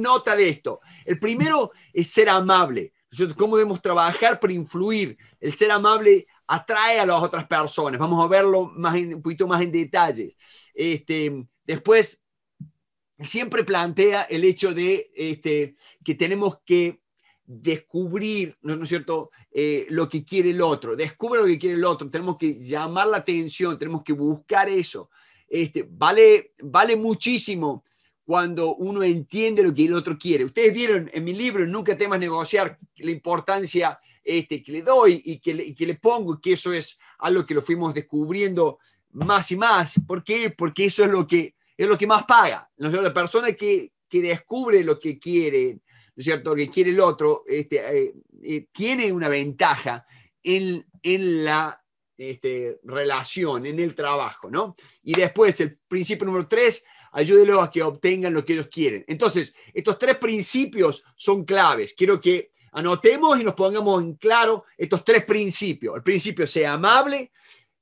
nota de esto. El primero es ser amable. ¿Cómo debemos trabajar para influir? El ser amable atrae a las otras personas. Vamos a verlo más un poquito más en detalles. Este, después, siempre plantea el hecho de este, que tenemos que descubrir, ¿no, es cierto?, eh, lo que quiere el otro, descubre lo que quiere el otro, tenemos que llamar la atención, tenemos que buscar eso. Este, vale, vale muchísimo cuando uno entiende lo que el otro quiere. Ustedes vieron en mi libro, Nunca temas negociar, la importancia este, que le doy y que le, y que le pongo, que eso es algo que lo fuimos descubriendo más y más. ¿Por qué? Porque eso es lo que, es lo que más paga. ¿no? La persona que, que descubre lo que quiere, ¿no es cierto? Lo que quiere el otro, este, eh, eh, tiene una ventaja en, en la este, relación, en el trabajo, ¿no? Y después, el principio número tres, ayúdelos a que obtengan lo que ellos quieren. Entonces, estos tres principios son claves. Quiero que anotemos y nos pongamos en claro estos tres principios. El principio, sea amable,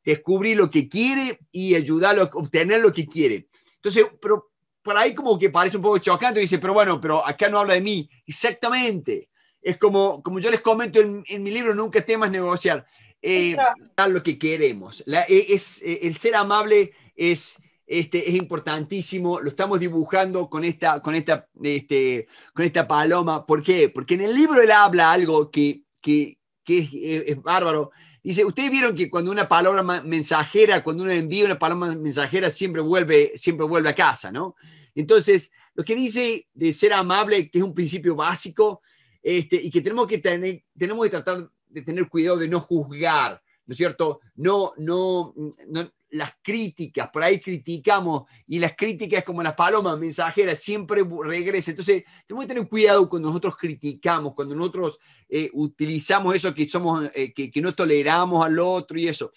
descubrir lo que quiere y ayudarlo a obtener lo que quiere. Entonces, pero por ahí como que parece un poco chocante, dice, pero bueno, pero acá no habla de mí. Exactamente. Es como, como yo les comento en, mi libro, nunca temas negociar. Eh, dar lo que queremos. E, es, e, el ser amable es este, es importantísimo, lo estamos dibujando con esta, con, esta, este, con esta paloma. ¿Por qué? Porque en el libro él habla algo que, que, que es, eh, bárbaro. Dice, ustedes vieron que cuando una palabra mensajera, cuando uno envía una paloma mensajera, siempre vuelve, siempre vuelve a casa, ¿no? Entonces, lo que dice de ser amable, que es un principio básico, este, y que tenemos que tener, tenemos que tratar de tener cuidado de no juzgar, ¿no es cierto? No, no, no las críticas, por ahí criticamos y las críticas como las palomas mensajeras siempre regresan. Entonces, tenemos que tener cuidado cuando nosotros criticamos, cuando nosotros eh, utilizamos eso que somos, eh, que, no toleramos al otro y eso.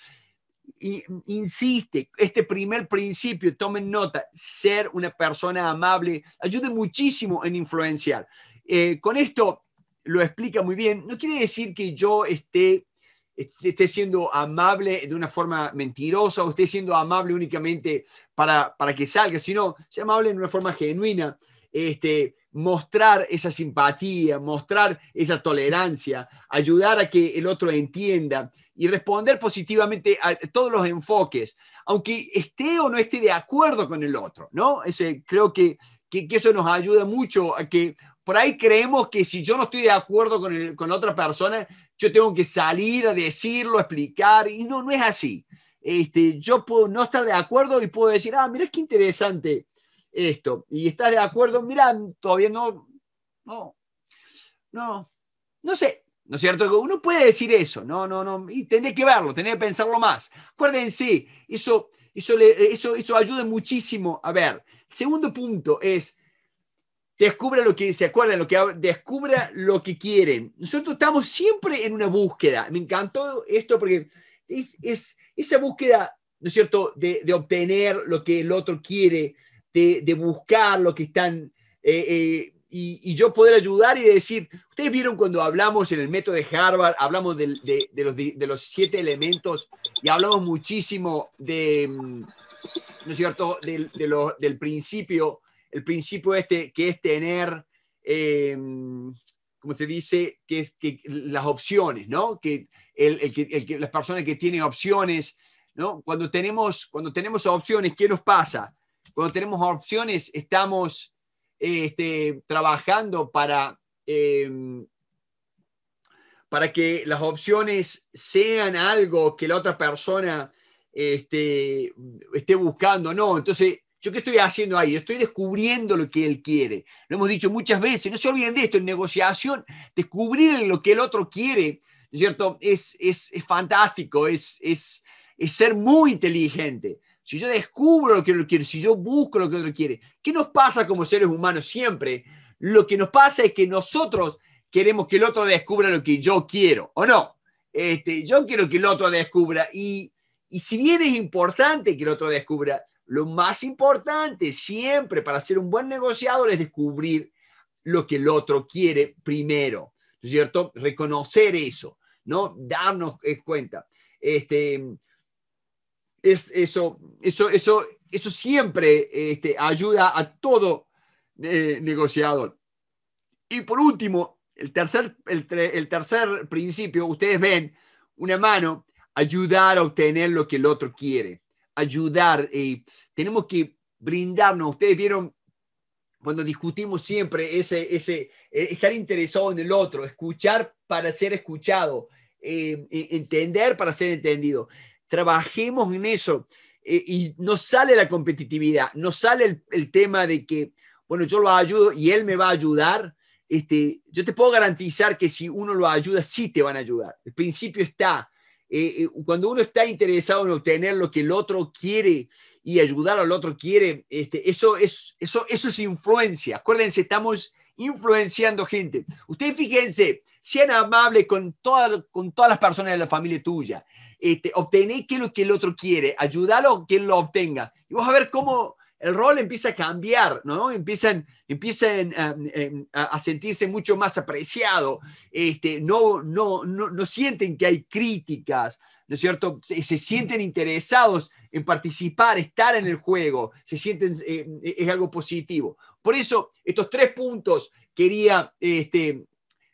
insiste, este primer principio, tomen nota, ser una persona amable, ayude muchísimo en influenciar. Eh, con esto lo explica muy bien. No quiere decir que yo esté esté siendo amable de una forma mentirosa o esté siendo amable únicamente para, para que salga, sino sea amable de una forma genuina, este, mostrar esa simpatía, mostrar esa tolerancia, ayudar a que el otro entienda y responder positivamente a todos los enfoques, aunque esté o no esté de acuerdo con el otro, ¿no? Ese, creo que, que, que eso nos ayuda mucho a que por ahí creemos que si yo no estoy de acuerdo con, otra persona, yo tengo que salir a decirlo, explicar, y no, no es así. Este, yo puedo no estar de acuerdo y puedo decir, ah, mira qué interesante esto, y estás de acuerdo, mira, todavía no, no, no, no sé, ¿no es cierto? Uno puede decir eso, no, no, no, y tendría que verlo, tendría que pensarlo más. Acuérdense, eso, eso, eso, ayuda muchísimo. A ver, segundo punto es, descubra lo que se acuerdan, lo que descubra lo que quieren. Nosotros estamos siempre en una búsqueda. Me encantó esto porque es, esa búsqueda, ¿no es cierto?, de, obtener lo que el otro quiere, de, buscar lo que están, eh, eh, y, yo poder ayudar y decir, ustedes vieron cuando hablamos en el método de Harvard, hablamos de, de los, siete elementos y hablamos muchísimo de, mm, ¿no es cierto?, de del principio el principio este que es tener, em, como se dice, que, las opciones, ¿no? Que, las personas que tienen opciones, ¿no? Cuando tenemos, cuando tenemos opciones, ¿qué nos pasa? Cuando tenemos opciones, estamos este, trabajando para, em, para que las opciones sean algo que la otra persona este, esté buscando. No, entonces ¿Yo qué estoy haciendo ahí? estoy descubriendo lo que él quiere. Lo hemos dicho muchas veces, no se olviden de esto, en negociación, descubrir lo que el otro quiere, ¿no es cierto? Es, es, es fantástico, es, es, es ser muy inteligente. Si yo descubro lo que otro quiere, si yo busco lo que otro quiere, ¿qué nos pasa como seres humanos siempre? Lo que nos pasa es que nosotros queremos que el otro descubra lo que yo quiero, ¿o no? Este, yo quiero que el otro descubra y, y si bien es importante que el otro descubra, lo más importante siempre para ser un buen negociador es descubrir lo que el otro quiere primero, ¿no es cierto? Reconocer eso, ¿no? Darnos eh, cuenta. Este, es, eso, eso, eso, eso siempre este, ayuda a todo eh, negociador. Y por último, el tercer, el tercer principio, ustedes ven una mano, ayudar a obtener lo que el otro quiere ayudar, y tenemos que brindarnos. Ustedes vieron cuando discutimos siempre ese, ese e, estar interesado en el otro, escuchar para ser escuchado, eh, e, entender para ser entendido. Trabajemos en eso e, y nos sale la competitividad, nos sale el, el, tema de que, bueno, yo lo ayudo y él me va a ayudar. Este, yo te puedo garantizar que si uno lo ayuda, sí te van a ayudar. El principio está, eh, eh, cuando uno está interesado en obtener lo que el otro quiere y ayudar al otro quiere, este, eso, es, eso, eso es influencia. Acuérdense, estamos influenciando gente. Ustedes fíjense, sean amables con, todas con todas las personas de la familia tuya. Este, obtener que lo que el otro quiere, ayudarlo a que lo obtenga. Y vamos a ver cómo el rol empieza a cambiar, ¿no? Empiezan, empiezan em, em, a, sentirse mucho más apreciado, este, no, no, no, sienten que hay críticas, ¿no es cierto? Se, sienten interesados en participar, estar en el juego, se sienten, em, e, es algo positivo. Por eso, estos tres puntos quería este,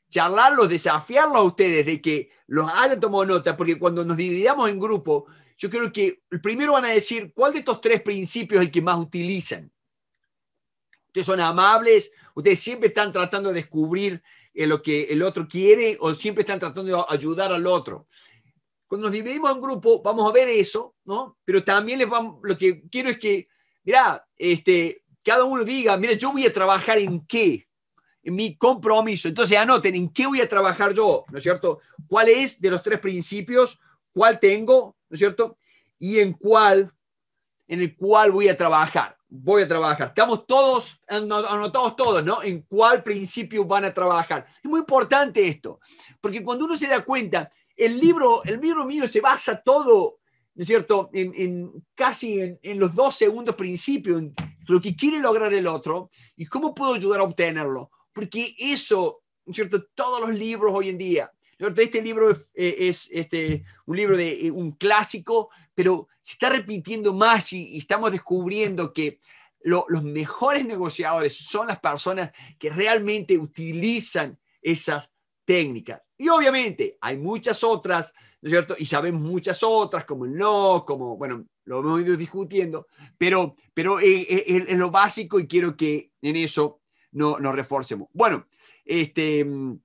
charlarlos, desafiarlos a ustedes de que los hayan tomado nota, porque cuando nos dividamos en grupos yo creo que primero van a decir cuál de estos tres principios es el que más utilizan. Ustedes son amables, ustedes siempre están tratando de descubrir eh, lo que el otro quiere o siempre están tratando de ayudar al otro. Cuando nos dividimos en grupo, vamos a ver eso, ¿no? Pero también les vamos, lo que quiero es que, mira, este, cada uno diga, mira, yo voy a trabajar en qué, en mi compromiso. Entonces anoten, ¿en qué voy a trabajar yo? ¿No es cierto? ¿Cuál es de los tres principios? ¿Cuál tengo? ¿no es cierto? Y en cuál, en el cual voy a trabajar. Voy a trabajar. Estamos todos, anotados todos, ¿no? En cuál principio van a trabajar. Es muy importante esto, porque cuando uno se da cuenta, el libro, el libro mío se basa todo, ¿no es cierto?, en, casi en, en, los dos segundos principios, en lo que quiere lograr el otro y cómo puedo ayudar a obtenerlo. Porque eso, ¿no es cierto?, todos los libros hoy en día, este libro eh, es, este, un libro de eh, un clásico, pero se está repitiendo más y, estamos descubriendo que los mejores negociadores son las personas que realmente utilizan esas técnicas. Y obviamente hay muchas otras, ¿no es cierto? Y sabemos muchas otras, como el no, como, bueno, lo hemos ido discutiendo, pero, pero eh, es, lo básico y quiero que en eso no, nos reforcemos. Bueno, este, mm,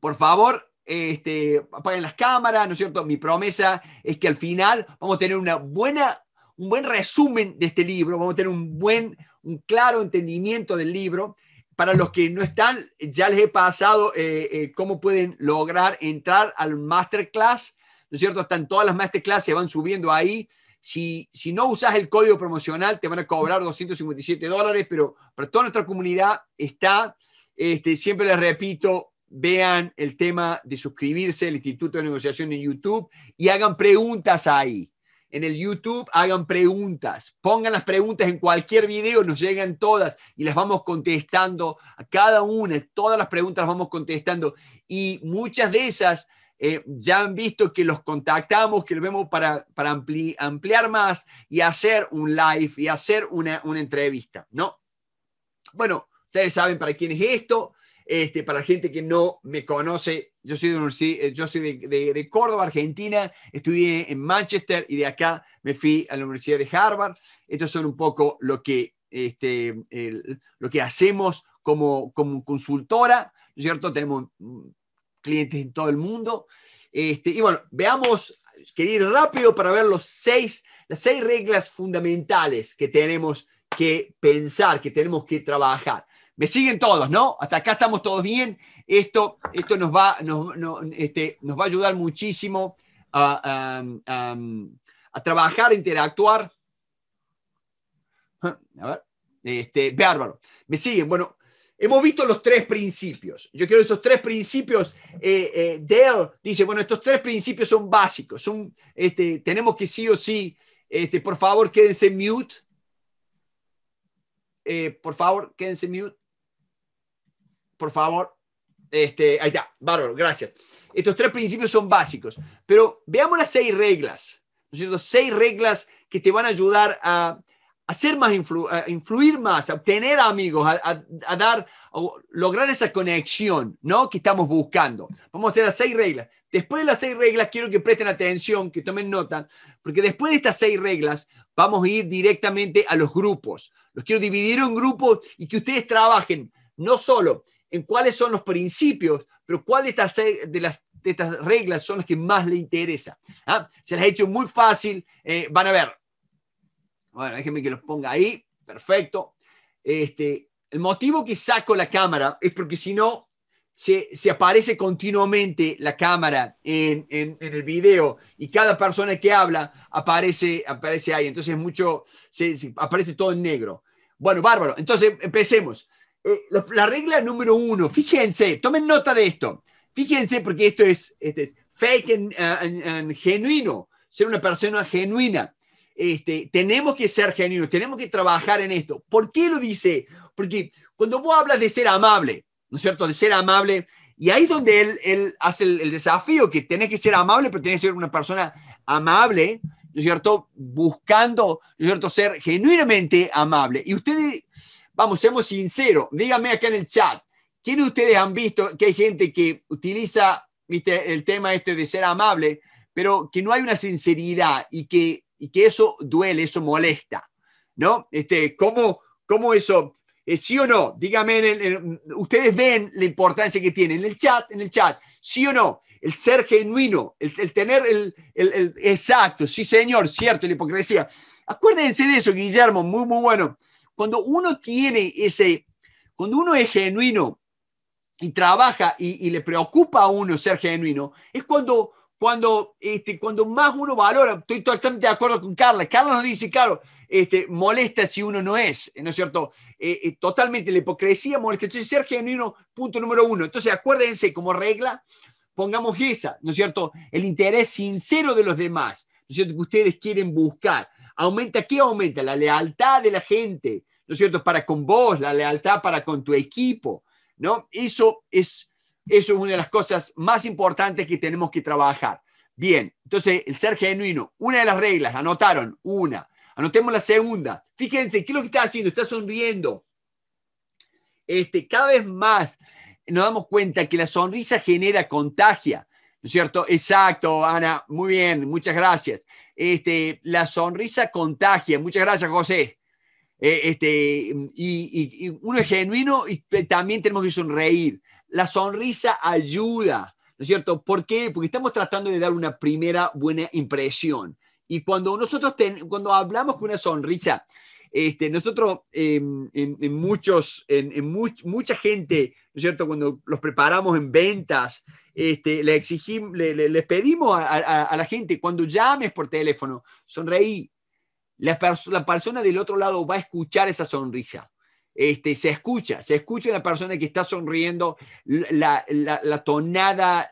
por favor, este, apaguen las cámaras, ¿no es cierto? Mi promesa es que al final vamos a tener una buena, un buen resumen de este libro, vamos a tener un buen, un claro entendimiento del libro. Para los que no están, ya les he pasado eh, eh, cómo pueden lograr entrar al masterclass, ¿no es cierto? Están todas las masterclass, se van subiendo ahí. Si, si no usas el código promocional, te van a cobrar 257 dólares, pero para toda nuestra comunidad está, este, siempre les repito, vean el tema de suscribirse al Instituto de Negociación en YouTube y hagan preguntas ahí. En el YouTube hagan preguntas, pongan las preguntas en cualquier video, nos llegan todas y las vamos contestando a cada una, todas las preguntas las vamos contestando y muchas de esas eh, ya han visto que los contactamos, que lo vemos para, ampliar más y hacer un live y hacer una, una entrevista, ¿no? Bueno, ustedes saben para quién es esto, este, para la gente que no me conoce, yo soy, de, eh, yo Córdoba, Argentina, estudié en Manchester y de acá me fui a la Universidad de Harvard. Estos son un poco lo que, este, lo que hacemos como, como consultora, ¿cierto? Tenemos mm, clientes en todo el mundo. Este, y bueno, veamos, quería ir rápido para ver los seis, las seis reglas fundamentales que tenemos que pensar, que tenemos que trabajar. Me siguen todos, ¿no? Hasta acá estamos todos bien. Esto, esto nos, va, nos, este, va a ayudar muchísimo a, trabajar, a interactuar. A ver, este, bárbaro. Me siguen. Bueno, hemos visto los tres principios. Yo quiero esos tres principios. Eh, eh Dale dice, bueno, estos tres principios son básicos. Son, este, tenemos que sí o sí, este, por favor, quédense mute. Eh, por favor, quédense mute por favor. Este, ahí está, bárbaro, gracias. Estos tres principios son básicos, pero veamos las seis reglas, ¿no es cierto? Seis reglas que te van a ayudar a, hacer más, influir más, a obtener amigos, a, dar, lograr esa conexión, ¿no? Que estamos buscando. Vamos a hacer las seis reglas. Después de las seis reglas, quiero que presten atención, que tomen nota, porque después de estas seis reglas, vamos a ir directamente a los grupos. Los quiero dividir en grupos y que ustedes trabajen no solo en cuáles son los principios, pero cuál de estas, de las, de estas reglas son las que más le interesa. ¿ah? Se las he hecho muy fácil, eh, van a ver. Bueno, déjenme que los ponga ahí, perfecto. Este, el motivo que saco la cámara es porque si no, se, aparece continuamente la cámara en, el video y cada persona que habla aparece, aparece ahí. Entonces mucho, aparece todo en negro. Bueno, bárbaro. Entonces empecemos. Eh, la, regla número uno, fíjense, tomen nota de esto. Fíjense porque esto es, este fake uh, genuino, ser una persona genuina. Este, tenemos que ser genuinos, tenemos que trabajar en esto. ¿Por qué lo dice? Porque cuando vos hablas de ser amable, ¿no es cierto? De ser amable, y ahí es donde él, él hace el, desafío, que tenés que ser amable, pero tenés que ser una persona amable, ¿no es cierto? Buscando, ¿no es cierto? Ser genuinamente amable. Y ustedes Vamos, seamos sinceros. Dígame acá en el chat. ¿Quiénes de ustedes han visto que hay gente que utiliza el tema este de ser amable, pero que no hay una sinceridad y que, que eso duele, eso molesta? ¿No? Este, ¿cómo, cómo eso? Es ¿Sí o no? Dígame, ustedes ven la importancia que tiene en el chat, en el chat. ¿Sí o no? El ser genuino, el, tener el, el, exacto, sí señor, cierto, la hipocresía. Acuérdense de eso, Guillermo, muy, muy bueno. Cuando uno tiene ese, cuando uno es genuino y trabaja y, le preocupa a uno ser genuino, es cuando, cuando, este, cuando más uno valora. Estoy totalmente de acuerdo con Carla. Carla nos dice, claro, este, molesta si uno no es, ¿no es cierto? Eh, eh, totalmente, la hipocresía molesta. Entonces, ser genuino, punto número uno. Entonces, acuérdense, como regla, pongamos esa, ¿no es cierto? El interés sincero de los demás, ¿no es cierto? Que ustedes quieren buscar. ¿Aumenta qué aumenta? La lealtad de la gente, ¿no es cierto? Para con vos, la lealtad para con tu equipo, ¿no? Eso es, eso es una de las cosas más importantes que tenemos que trabajar. Bien, entonces el ser genuino, una de las reglas, anotaron, una. Anotemos la segunda. Fíjense, ¿qué es lo que está haciendo? Está sonriendo. Este, cada vez más nos damos cuenta que la sonrisa genera contagia, ¿no es cierto? Exacto, Ana, muy bien, muchas gracias. Este, la sonrisa contagia. Muchas gracias, José. Eh, este, y, uno es genuino y también tenemos que sonreír. La sonrisa ayuda, ¿no es cierto? ¿Por qué? Porque estamos tratando de dar una primera buena impresión. Y cuando nosotros cuando hablamos con una sonrisa, este, nosotros, em, en, muchos, en, mucha gente, ¿no es cierto? Cuando los preparamos en ventas, este, le exigimos, les pedimos a, la gente, cuando llames por teléfono, sonreí. La, persona del otro lado va a escuchar esa sonrisa. Este, se escucha, se escucha la persona que está sonriendo, la, tonada,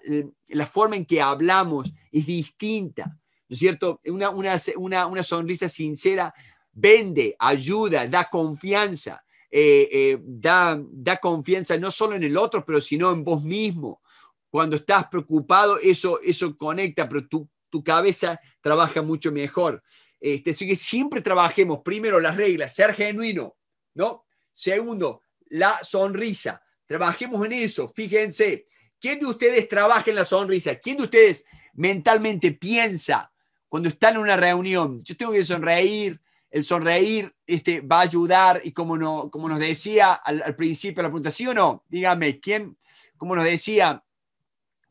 la forma en que hablamos es distinta, ¿no es cierto? Una, sonrisa sincera vende, ayuda, da confianza, eh, eh, da, da confianza no solo en el otro, pero sino en vos mismo. Cuando estás preocupado, eso, eso conecta, pero tu, tu cabeza trabaja mucho mejor. Este, así que siempre trabajemos, primero, las reglas, ser genuino, ¿no? Segundo, la sonrisa. Trabajemos en eso. Fíjense, ¿quién de ustedes trabaja en la sonrisa? ¿Quién de ustedes mentalmente piensa cuando están en una reunión? Yo tengo que sonreír, el sonreír este, va a ayudar y como, no, como nos decía al, al principio de la pregunta, ¿sí o no? Dígame, ¿quién, como nos decía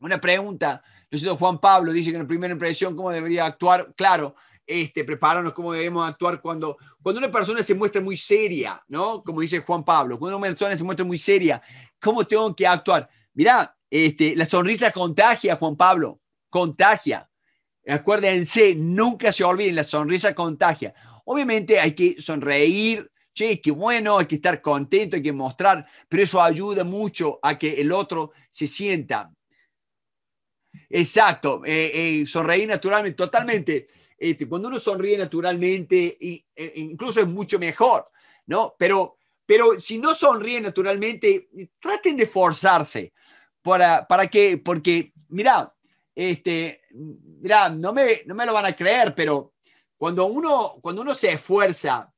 una pregunta, yo Juan Pablo, dice que en la primera impresión, ¿cómo debería actuar? Claro, este, prepararnos cómo debemos actuar cuando, cuando una persona se muestra muy seria, ¿no? Como dice Juan Pablo, cuando una persona se muestra muy seria, ¿cómo tengo que actuar? Mirá, este, la sonrisa contagia, Juan Pablo, contagia. Acuérdense, nunca se olviden, la sonrisa contagia. Obviamente hay que sonreír, che, qué bueno, hay que estar contento, hay que mostrar, pero eso ayuda mucho a que el otro se sienta Exacto, eh, eh, sonreír naturalmente, totalmente. Este, cuando uno sonríe naturalmente, e, e incluso es mucho mejor, ¿no? Pero, pero si no sonríe naturalmente, traten de forzarse. ¿Para, para qué? Porque, mira, este, mira, no me, no me lo van a creer, pero cuando uno, cuando uno se esfuerza,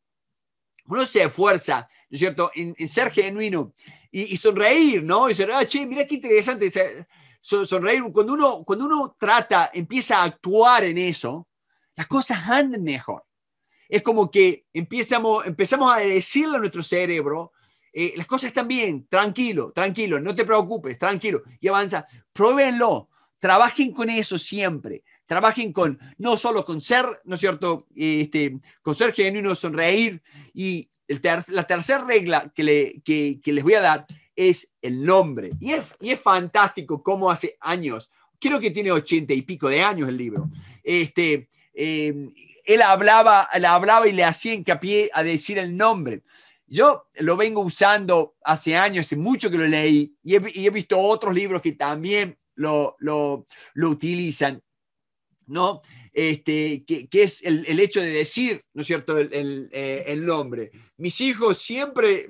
uno se esfuerza, ¿no es cierto?, en, ser genuino y, sonreír, ¿no? Y decir, ah, che, mira qué interesante. Ser, sonreír, cuando uno, cuando uno trata, empieza a actuar en eso, las cosas andan mejor. Es como que empezamos, empezamos a decirle a nuestro cerebro, eh, las cosas están bien, tranquilo, tranquilo, no te preocupes, tranquilo, y avanza. Pruébenlo, trabajen con eso siempre. Trabajen con, no solo con ser, ¿no es cierto? Este, con ser genuino, sonreír. Y el la tercera regla que, le, que les voy a dar es el nombre. Y es, y es fantástico cómo hace años, creo que tiene ochenta y pico de años el libro, este, em, él hablaba, hablaba y le hacía hincapié a decir el nombre. Yo lo vengo usando hace años, hace mucho que lo leí, y he, visto otros libros que también lo, utilizan, ¿no? Este, que, es el, hecho de decir, ¿no es cierto?, el eh, nombre. Mis hijos siempre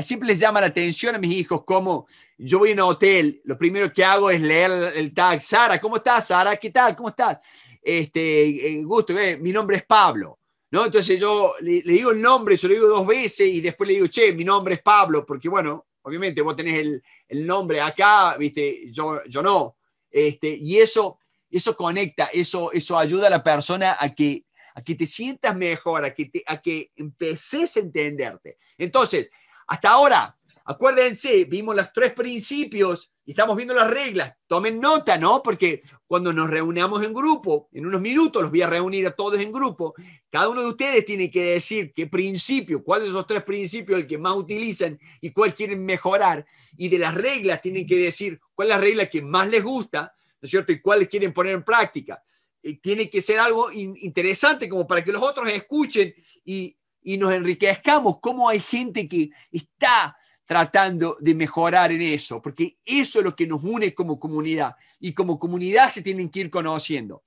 siempre les llama la atención a mis hijos como yo voy a un hotel, lo primero que hago es leer el tag, Sara, ¿cómo estás? Sara, ¿qué tal? ¿Cómo estás? Este, eh, gusto, eh, mi nombre es Pablo. ¿No? Entonces yo le, digo el nombre, se lo digo dos veces y después le digo, che, mi nombre es Pablo, porque bueno, obviamente vos tenés el, el nombre acá, viste, yo, yo no. Este, y eso, eso conecta, eso, eso ayuda a la persona a que, a que te sientas mejor, a que, a que empeces a entenderte. Entonces, hasta ahora, acuérdense, vimos los tres principios y estamos viendo las reglas. Tomen nota, ¿no? Porque cuando nos reunamos en grupo, en unos minutos los voy a reunir a todos en grupo, cada uno de ustedes tiene que decir qué principio, cuál de esos tres principios el que más utilizan y cuál quieren mejorar. Y de las reglas tienen que decir cuál es la regla que más les gusta, ¿no es cierto? Y cuáles quieren poner en práctica. Eh, tiene que ser algo interesante como para que los otros escuchen y y nos enriquezcamos, cómo hay gente que está tratando de mejorar en eso, porque eso es lo que nos une como comunidad y como comunidad se tienen que ir conociendo.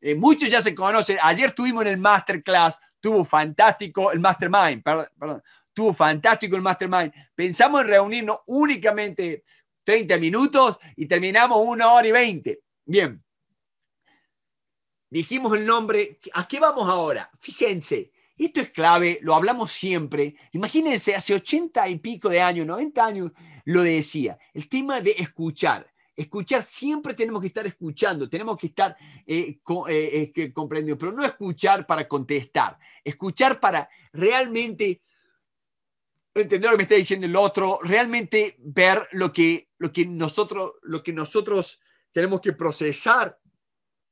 Eh, muchos ya se conocen, ayer tuvimos en el masterclass, tuvo fantástico el mastermind, perdón, perdón tuvo fantástico el mastermind, pensamos en reunirnos únicamente 30 minutos y terminamos una hora y 20. Bien, dijimos el nombre, ¿a qué vamos ahora? Fíjense, esto es clave, lo hablamos siempre. Imagínense, hace ochenta y pico de años, 90 años, lo decía. El tema de escuchar. Escuchar, siempre tenemos que estar escuchando, tenemos que estar eh, eh, eh, comprendiendo, pero no escuchar para contestar, escuchar para realmente entender lo que me está diciendo el otro, realmente ver lo que, lo que, nosotros, lo que nosotros tenemos que procesar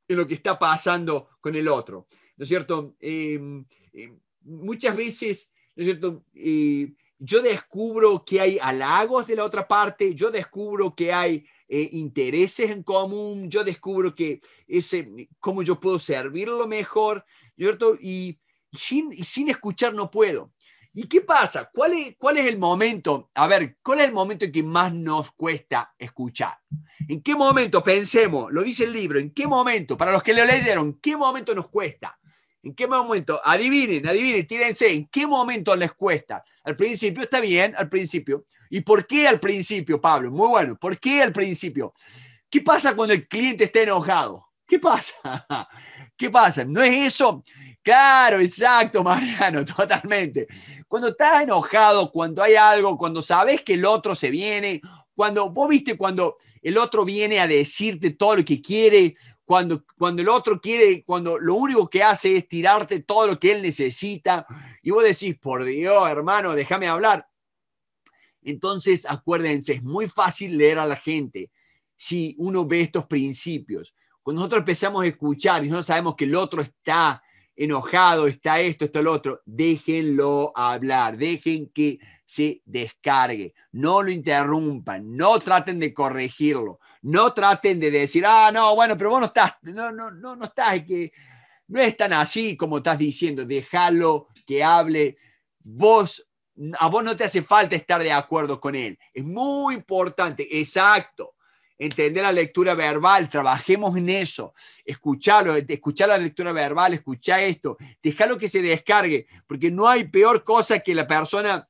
en lo que está pasando con el otro. ¿No es cierto? Em, eh, muchas veces, cierto? Eh, yo descubro que hay halagos de la otra parte, yo descubro que hay eh, intereses en común, yo descubro que ese, cómo yo puedo servirlo mejor, ¿cierto? Y sin, sin escuchar no puedo. ¿Y qué pasa? ¿Cuál es, ¿Cuál es el momento? A ver, ¿cuál es el momento en que más nos cuesta escuchar? ¿En qué momento? Pensemos, lo dice el libro, ¿en qué momento? Para los que lo leyeron, qué momento nos cuesta? ¿En qué momento? Adivinen, adivinen, tírense. ¿En qué momento les cuesta? Al principio está bien, al principio. ¿Y por qué al principio, Pablo? Muy bueno. ¿Por qué al principio? ¿Qué pasa cuando el cliente está enojado? ¿Qué pasa? ¿Qué pasa? ¿No es eso? Claro, exacto, Mariano, totalmente. Cuando estás enojado, cuando hay algo, cuando sabes que el otro se viene, cuando vos viste cuando el otro viene a decirte todo lo que quiere, cuando, el otro quiere, cuando lo único que hace es tirarte todo lo que él necesita y vos decís, por Dios, hermano, déjame hablar. Entonces, acuérdense, es muy fácil leer a la gente si uno ve estos principios. Cuando nosotros empezamos a escuchar y no sabemos que el otro está enojado, está esto, esto, lo otro. Déjenlo hablar, dejen que se descargue, no lo interrumpan, no traten de corregirlo, no traten de decir, ah, no, bueno, pero vos no estás, no, no, no, no estás, que no es tan así como estás diciendo, déjalo que hable, vos, a vos no te hace falta estar de acuerdo con él, es muy importante, exacto, entender la lectura verbal, trabajemos en eso, escucharlo, escuchar la lectura verbal, escuchar esto, dejarlo que se descargue, porque no hay peor cosa que la persona,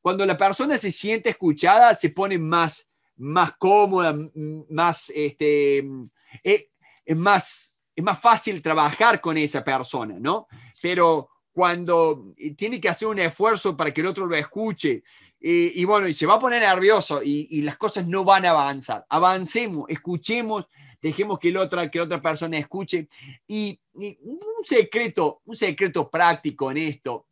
cuando la persona se siente escuchada, se pone más, más cómoda, más, este, eh, es, más, es más fácil trabajar con esa persona, ¿no? Pero cuando eh, tiene que hacer un esfuerzo para que el otro lo escuche, eh, y, bueno, y se va a poner nervioso y, las cosas no van a avanzar. Avancemos, escuchemos, dejemos que, la otra, que otra persona escuche. Y, un, secreto, un secreto práctico en esto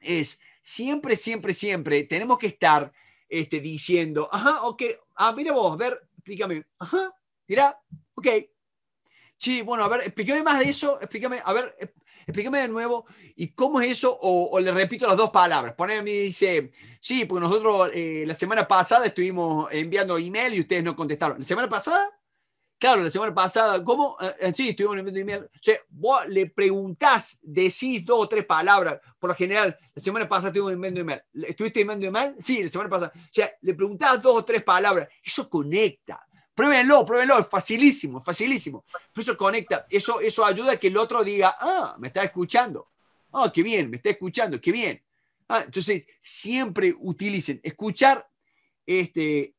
es siempre, siempre, siempre tenemos que estar este, diciendo, ajá, ok, ah, mira vos, a ver, explícame, ajá, mira, ok. Sí, bueno, a ver, explícame más de eso, explícame, a ver, Explícame de nuevo, ¿y cómo es eso? O, le repito las dos palabras. a mí dice, sí, porque nosotros eh, la semana pasada estuvimos enviando email y ustedes no contestaron. ¿La semana pasada? Claro, la semana pasada, ¿cómo? Eh, eh, sí, estuvimos enviando email. O sea, vos le preguntás, decís dos o tres palabras. Por lo general, la semana pasada estuvimos enviando email. ¿Estuviste enviando email? Sí, la semana pasada. O sea, le preguntás dos o tres palabras. Eso conecta. Pruébenlo, pruébenlo, es facilísimo, facilísimo. eso conecta, eso, eso ayuda a que el otro diga, ah, me está escuchando, ah, qué bien, me está escuchando, qué bien. Ah, entonces, siempre utilicen, escuchar, este,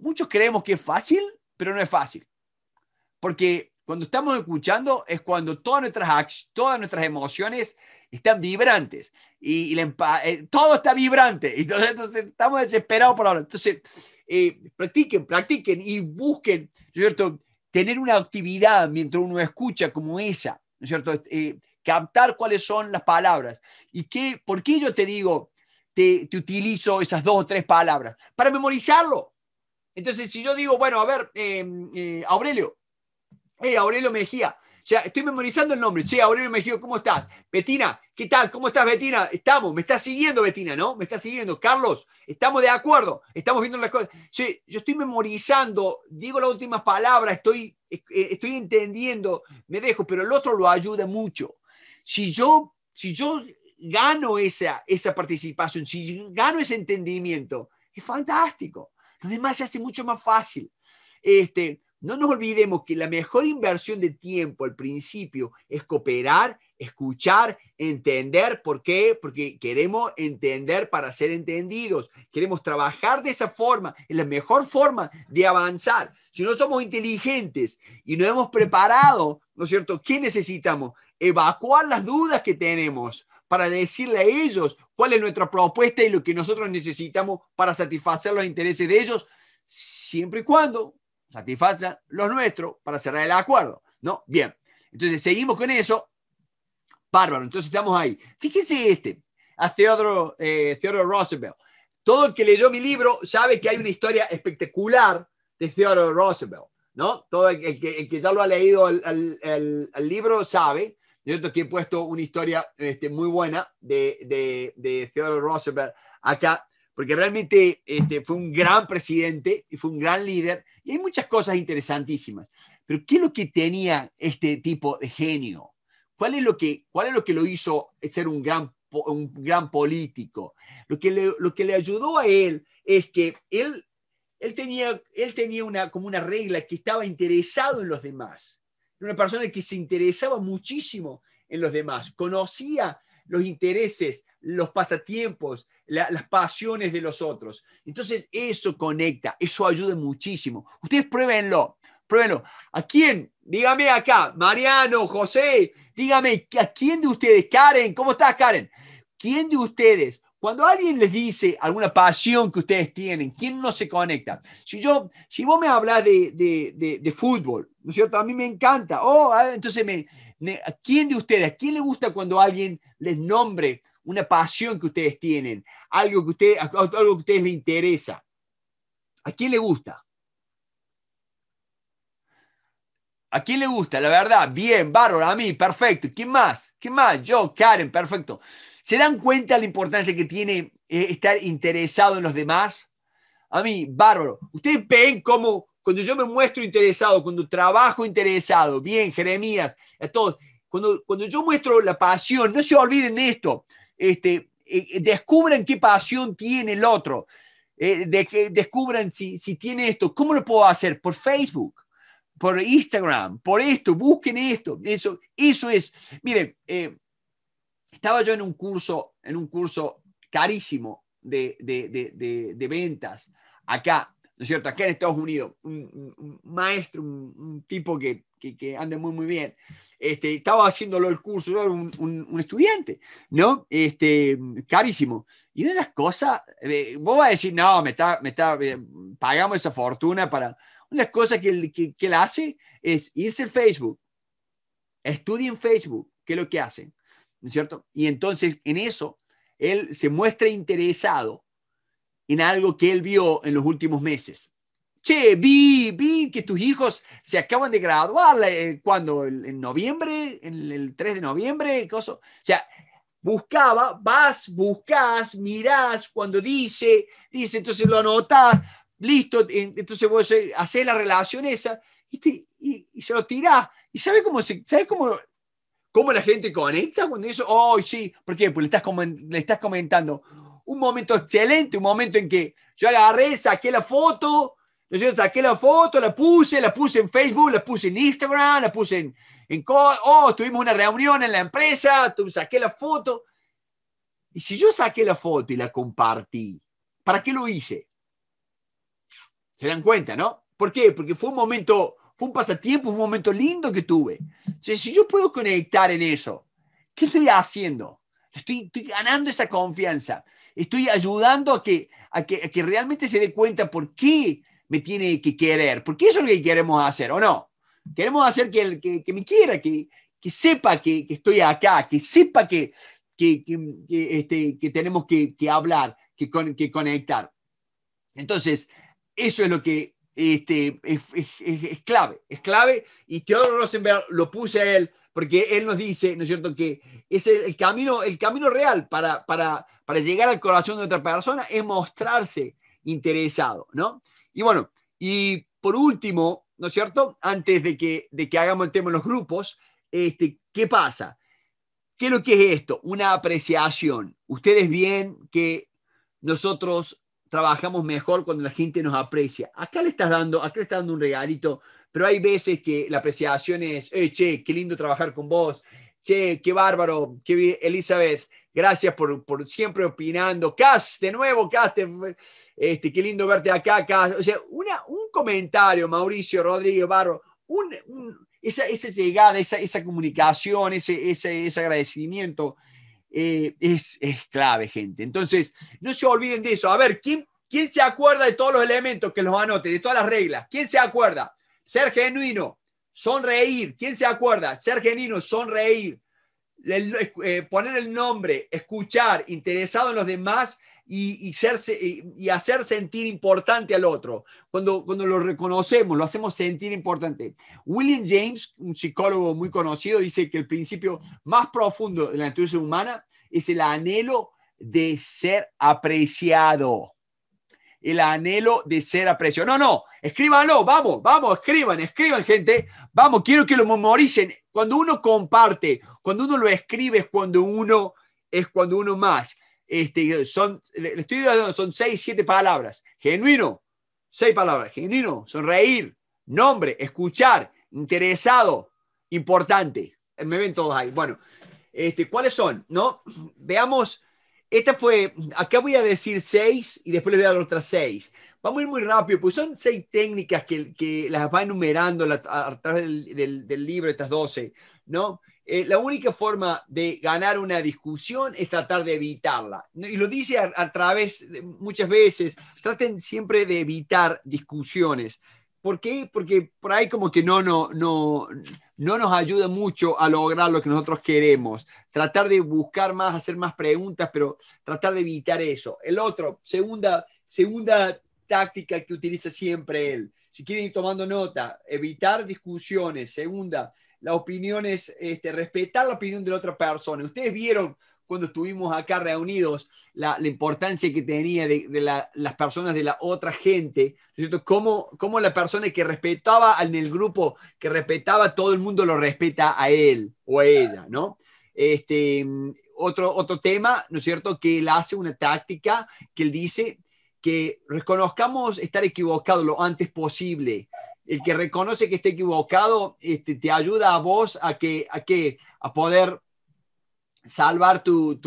muchos creemos que es fácil, pero no es fácil. Porque cuando estamos escuchando es cuando todas nuestras, todas nuestras emociones están vibrantes y, eh, todo está vibrante. Entonces, entonces estamos desesperados por ahora. Entonces, eh, practiquen, practiquen y busquen, ¿cierto? Tener una actividad mientras uno escucha como esa, es cierto? Eh, captar cuáles son las palabras. ¿Y qué, por qué yo te digo, te, te utilizo esas dos o tres palabras? Para memorizarlo. Entonces, si yo digo, bueno, a ver, em, Aurelio, Aurelio Mejía, sea, estoy memorizando el nombre. Sí, Aurelio Mejía, ¿cómo estás? Betina, ¿qué tal? ¿Cómo estás, Betina? Estamos, me está siguiendo, Betina, ¿no? Me está siguiendo. Carlos, estamos de acuerdo, estamos viendo las cosas. Sí, yo estoy memorizando, digo las últimas palabras, estoy, eh, estoy entendiendo, me dejo, pero el otro lo ayuda mucho. Si yo, si yo gano esa, esa participación, si gano ese entendimiento, es fantástico. Lo demás se hace mucho más fácil. Este, no nos olvidemos que la mejor inversión de tiempo al principio es cooperar, escuchar, entender. ¿Por qué? Porque queremos entender para ser entendidos. Queremos trabajar de esa forma, es la mejor forma de avanzar. Si no somos inteligentes y no hemos preparado, ¿no es cierto? ¿Qué necesitamos? Evacuar las dudas que tenemos para decirle a ellos cuál es nuestra propuesta y lo que nosotros necesitamos para satisfacer los intereses de ellos, siempre y cuando satisfacen los nuestros para cerrar el acuerdo, ¿no? Bien, entonces seguimos con eso, bárbaro, entonces estamos ahí. Fíjense este, a eh, Theodore, Roosevelt. Todo el que leyó mi libro sabe que hay una historia espectacular de Theodore Roosevelt, ¿no? Todo el, que, ya lo ha leído el, libro sabe, yo que he puesto una historia este, muy buena de, de, de Theodore Roosevelt acá porque realmente este, fue un gran presidente y fue un gran líder, y hay muchas cosas interesantísimas. Pero ¿qué es lo que tenía este tipo de genio? ¿Cuál es lo que, cuál es lo, que lo hizo ser un gran, un gran político? Lo que, le, lo que le ayudó a él es que él, él tenía, él tenía una, como una regla que estaba interesado en los demás. Era una persona que se interesaba muchísimo en los demás, conocía los intereses, los pasatiempos, las pasiones de los otros. Entonces, eso conecta, eso ayuda muchísimo. Ustedes pruébenlo, pruébenlo. ¿A quién? Dígame acá, Mariano, José, dígame, ¿a quién de ustedes? Karen, ¿cómo estás, Karen? ¿Quién de ustedes? Cuando alguien les dice alguna pasión que ustedes tienen, ¿quién no se conecta? Si, yo, si vos me hablas de, fútbol, ¿no es cierto? A mí me encanta. Oh, ah, entonces, me, ¿a quién de ustedes? ¿A quién le gusta cuando alguien les nombre una pasión que ustedes tienen, algo que, algo que a ustedes les interesa. ¿A quién le gusta? ¿A quién le gusta? La verdad, bien, bárbaro, a mí, perfecto. ¿Quién más? ¿Quién más? Yo, Karen, perfecto. ¿Se dan cuenta la importancia que tiene eh, estar interesado en los demás? A mí, bárbaro. Ustedes ven cómo cuando yo me muestro interesado, cuando trabajo interesado, bien, Jeremías, a todos, cuando, cuando yo muestro la pasión, no se olviden esto, este, eh, descubran qué pasión tiene el otro, eh, de, que descubran si, si tiene esto, ¿cómo lo puedo hacer? Por Facebook, por Instagram, por esto, busquen esto, eso, eso es, miren, eh, estaba yo en un curso, en un curso carísimo de, de, de, ventas acá, ¿no es cierto? Acá en Estados Unidos, un, maestro, un, tipo que que, ande muy, muy bien. Este, estaba haciéndolo el curso, era un, estudiante, ¿no? Este, carísimo. Y una de las cosas, eh, vos vas a decir, no, me está, me está, eh, pagamos esa fortuna para... Una de las cosas que él, hace es irse al Facebook, en Facebook, que es lo que hacen, ¿no es cierto? Y entonces en eso, él se muestra interesado en algo que él vio en los últimos meses. Che, vi, vi que tus hijos se acaban de graduar eh, cuando, en noviembre, en el 3 de noviembre, cosa. O sea, buscaba, vas, buscas, mirás, cuando dice, dice, entonces lo anotas listo, entonces vos eh, haces la relación esa y, y, se lo tirás. ¿Y sabes cómo, sabes cómo, cómo la gente conecta cuando eso? Oh, sí, porque Pues le estás, le estás comentando un momento excelente, un momento en que yo agarré, saqué la foto, yo Saqué la foto, la puse, la puse en Facebook, la puse en Instagram, la puse en... en oh, tuvimos una reunión en la empresa, saqué la foto. Y si yo saqué la foto y la compartí, ¿para qué lo hice? Se dan cuenta, ¿no? ¿Por qué? Porque fue un momento, fue un pasatiempo, fue un momento lindo que tuve. Entonces, si yo puedo conectar en eso, ¿qué estoy haciendo? Estoy, ganando esa confianza. Estoy ayudando a que, a que realmente se dé cuenta por qué me tiene que querer, porque eso es lo que queremos hacer, ¿o no? Queremos hacer que, el, que, que me quiera, que, que sepa que, que, estoy acá, que sepa que, que, que este, tenemos que, hablar, con, que, conectar. Entonces, eso es lo que este, es, clave, es clave. Y Teodoro Rosenberg lo puse a él porque él nos dice, ¿no es cierto?, que es el, el camino, el camino real para, para, para llegar al corazón de otra persona es mostrarse interesado, ¿no? Y bueno, y por último, ¿no es cierto? Antes de que, de que hagamos el tema en los grupos, este, ¿qué pasa? ¿Qué es lo que es esto? Una apreciación. Ustedes bien que nosotros trabajamos mejor cuando la gente nos aprecia. Acá le estás dando, acá un regalito, pero hay veces que la apreciación es, eh, che, qué lindo trabajar con vos, che, qué bárbaro, qué Elizabeth, gracias por, siempre opinando. cast de nuevo, cast este, qué lindo verte acá, acá. O sea, un comentario, Mauricio Rodríguez Barro, esa, llegada, esa, comunicación, ese, agradecimiento eh, es, clave, gente. Entonces, no se olviden de eso. A ver, ¿quién, se acuerda de todos los elementos que los anote, de todas las reglas? ¿Quién se acuerda? Ser genuino, sonreír. ¿Quién se acuerda? Ser genuino, sonreír. Eh, poner el nombre, escuchar, interesado en los demás y, hacer sentir importante al otro. Cuando, cuando lo reconocemos, lo hacemos sentir importante. William James, un psicólogo muy conocido, dice que el principio más profundo de la naturaleza humana es el anhelo de ser apreciado. El anhelo de ser apreciado. No, no, escríbanlo, vamos, vamos, escriban, escriban, gente. Vamos, quiero que lo memoricen. Cuando uno comparte, cuando uno lo escribe, es cuando uno es cuando uno más. Este, son, le estoy son seis, siete palabras. Genuino, seis palabras. Genuino, sonreír, nombre, escuchar, interesado, importante. Eh, me ven todos ahí. Bueno, este, ¿cuáles son? ¿No? Veamos. Esta fue, acá voy a decir seis y después le voy a dar otras seis. Vamos a ir muy rápido, pues son seis técnicas que, las va enumerando a, través del, del, libro, estas doce, ¿no? Eh, la única forma de ganar una discusión es tratar de evitarla. Y lo dice a, través, muchas veces, traten siempre de evitar discusiones. ¿Por qué? Porque por ahí como que no, no, no, nos ayuda mucho a lograr lo que nosotros queremos. Tratar de buscar más, hacer más preguntas, pero tratar de evitar eso. El otro, segunda, segunda táctica que utiliza siempre él. Si quieren ir tomando nota, evitar discusiones. Segunda, la opinión es este, respetar la opinión de la otra persona. Ustedes vieron cuando estuvimos acá reunidos la, importancia que tenía de, las personas de la otra gente, no ¿cierto? Cómo, cómo la persona que respetaba en el grupo, que respetaba a todo el mundo, lo respeta a él o a ella, ¿no? Este, otro, otro tema, ¿no es cierto?, que él hace una táctica que él dice que reconozcamos estar equivocados lo antes posible, el que reconoce que está equivocado este, te ayuda a vos a que a que a poder salvar tu,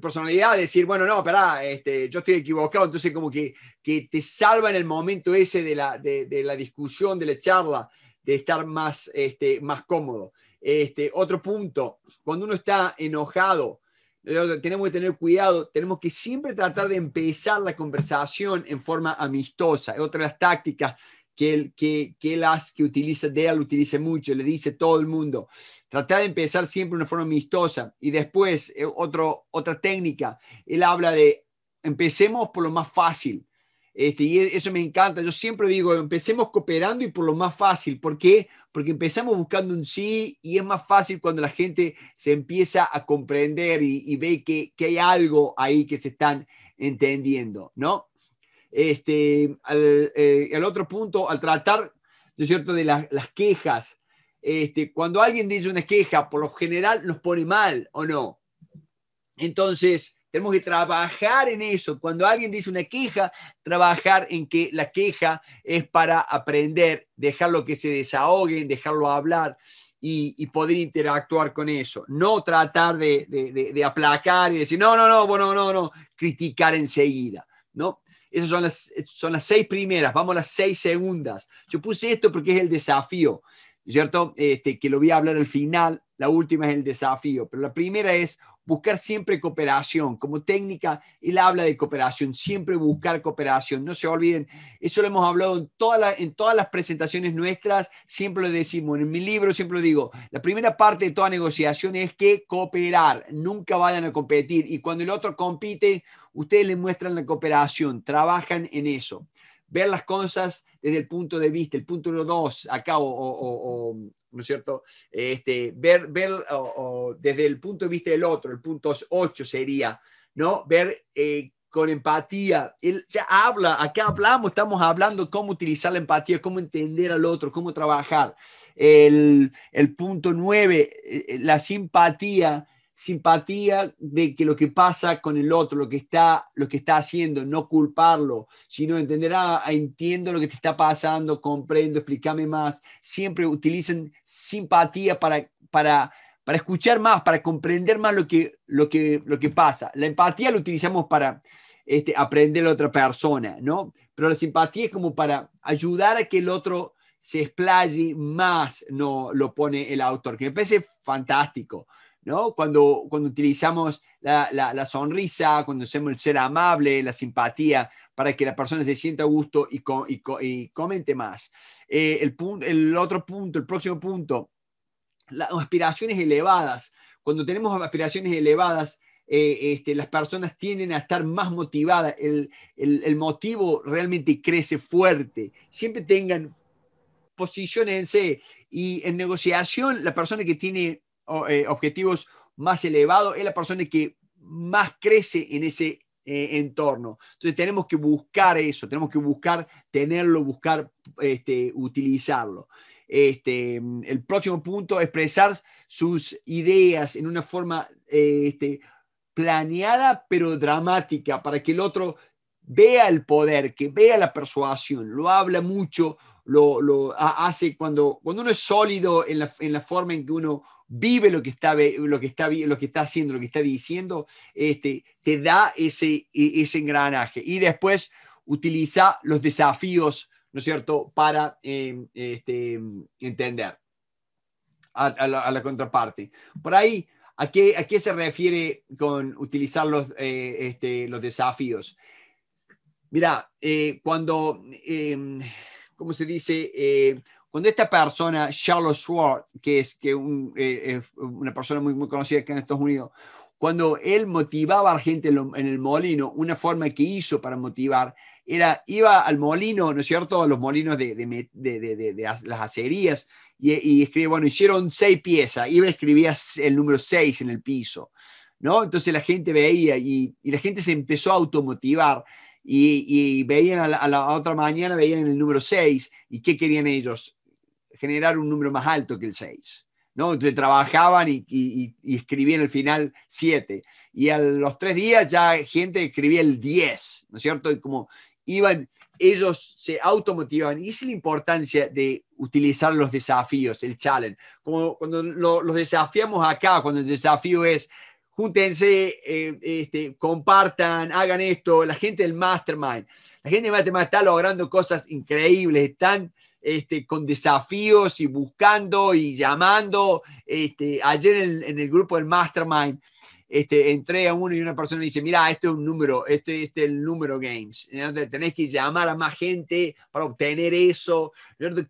personalidad, decir, bueno, no, espera, este, yo estoy equivocado, entonces como que, que te salva en el momento ese de la, de la discusión, de la charla, de estar más, este, más cómodo. Este, otro punto, cuando uno está enojado, tenemos que tener cuidado, tenemos que siempre tratar de empezar la conversación en forma amistosa. Es otra de las tácticas que él, que, que él que utiliza, Deal, utiliza mucho, le dice todo el mundo. Tratar de empezar siempre de una forma amistosa. Y después, eh, otro, otra técnica, él habla de empecemos por lo más fácil. Este, y e, eso me encanta. Yo siempre digo, empecemos cooperando y por lo más fácil. ¿Por qué? Porque empezamos buscando un sí y es más fácil cuando la gente se empieza a comprender y, ve que, hay algo ahí que se están entendiendo, ¿no? Este, al, eh, otro punto, al tratar, ¿no es cierto?, de las quejas. Este, cuando alguien dice una queja, por lo general nos pone mal, ¿o no? Entonces, tenemos que trabajar en eso. Cuando alguien dice una queja, trabajar en que la queja es para aprender, dejarlo que se desahogue, dejarlo hablar y, poder interactuar con eso. No tratar de, aplacar y decir, no, no, no, bueno, no, no, criticar enseguida. ¿no? Esas son las, son las seis primeras, vamos a las seis segundas. Yo puse esto porque es el desafío. ¿cierto? Este, que lo voy a hablar al final, la última es el desafío, pero la primera es buscar siempre cooperación. Como técnica, él habla de cooperación, siempre buscar cooperación. No se olviden, eso lo hemos hablado en, en todas las presentaciones nuestras, siempre lo decimos, en mi libro siempre lo digo, la primera parte de toda negociación es que cooperar, nunca vayan a competir. Y cuando el otro compite, ustedes le muestran la cooperación, trabajan en eso ver las cosas desde el punto de vista, el punto dos, acá, o, ¿no es cierto? Este, ver ver desde el punto de vista del otro, el punto ocho sería, ¿no? Ver eh, con empatía. Él ya habla, acá hablamos, estamos hablando cómo utilizar la empatía, cómo entender al otro, cómo trabajar. El, el punto nueve, eh, eh, la simpatía simpatía de que lo que pasa con el otro, lo que está, lo que está haciendo, no culparlo, sino entender, ah, entiendo lo que te está pasando, comprendo, explícame más. Siempre utilicen simpatía para, para, para escuchar más, para comprender más lo que, lo, que, lo que pasa. La empatía la utilizamos para este, aprender a la otra persona, ¿no? Pero la simpatía es como para ayudar a que el otro se explaye más, no lo pone el autor, que me parece fantástico. ¿no? Cuando, cuando utilizamos la, sonrisa, cuando hacemos el ser amable, la simpatía, para que la persona se sienta a gusto y, y, comente más. Eh, el, el otro punto, el próximo punto, las aspiraciones elevadas. Cuando tenemos aspiraciones elevadas, eh, este, las personas tienden a estar más motivadas, el, el, motivo realmente crece fuerte. Siempre tengan, posicionense y en negociación, la persona que tiene eh, objetivos más elevados, es la persona que más crece en ese eh, entorno. Entonces tenemos que buscar eso, tenemos que buscar tenerlo, buscar este, utilizarlo. Este, el próximo punto, expresar sus ideas en una forma eh, este, planeada pero dramática para que el otro vea el poder, que vea la persuasión, lo habla mucho, lo, hace cuando, cuando uno es sólido en la, forma en que uno vive lo que está, lo que está, lo que está haciendo, lo que está diciendo, este, te da ese, e, ese engranaje. Y después utiliza los desafíos, ¿no es cierto?, para em, este, entender a, la, contraparte. Por ahí, ¿a qué, se refiere con utilizar los, eh, este, los desafíos? Mira, eh, cuando em, ¿cómo se dice? Eh, cuando esta persona, Charlotte Schwartz, que es que eh, una persona muy, muy conocida acá en Estados Unidos, cuando él motivaba a la gente en el molino, una forma que hizo para motivar era, iba al molino, ¿no es cierto?, a los molinos de, de, de, de las acerías y, escribía, bueno, hicieron seis piezas, iba a escribía el número seis en el piso, ¿no? Entonces la gente veía y, y la gente se empezó a automotivar y, veían a la, otra mañana, veían el número 6 y qué querían ellos, generar un número más alto que el 6. ¿no? Entonces trabajaban y, escribían al final 7. Y a los tres días ya gente escribía el 10, ¿no es cierto? Y como iban, ellos se automotivaban. Y es la importancia de utilizar los desafíos, el challenge. Como cuando los desafiamos acá, cuando el desafío es júntense, eh, este, compartan, hagan esto. La gente del Mastermind, la gente del Mastermind está logrando cosas increíbles, están este, con desafíos y buscando y llamando. Este, ayer en el grupo del Mastermind este, a uno y una persona dice, mira, este es un número, este, este el número games. tenés que llamar a más gente para obtener eso.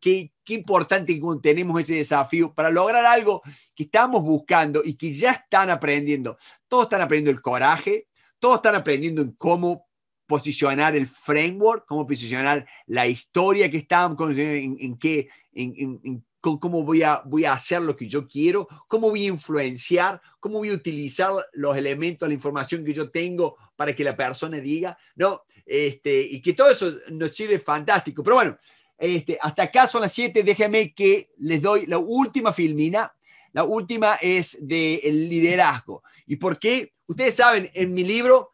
Qué, qué importante que tenemos ese desafío para lograr algo que estamos buscando y que ya están aprendiendo. Todos están aprendiendo el coraje, todos están aprendiendo en cómo posicionar el framework, cómo posicionar la historia que estamos, en, en, qué, en, con cómo voy a, voy a hacer lo que yo quiero, cómo voy a influenciar, cómo voy a utilizar los elementos, la información que yo tengo para que la persona diga, ¿no? Este, y que todo eso nos sirve fantástico. Pero bueno, este, hasta acá son las 7, déjenme que les doy la última filmina. La última es del de liderazgo. ¿Y por qué? Ustedes saben, en mi libro,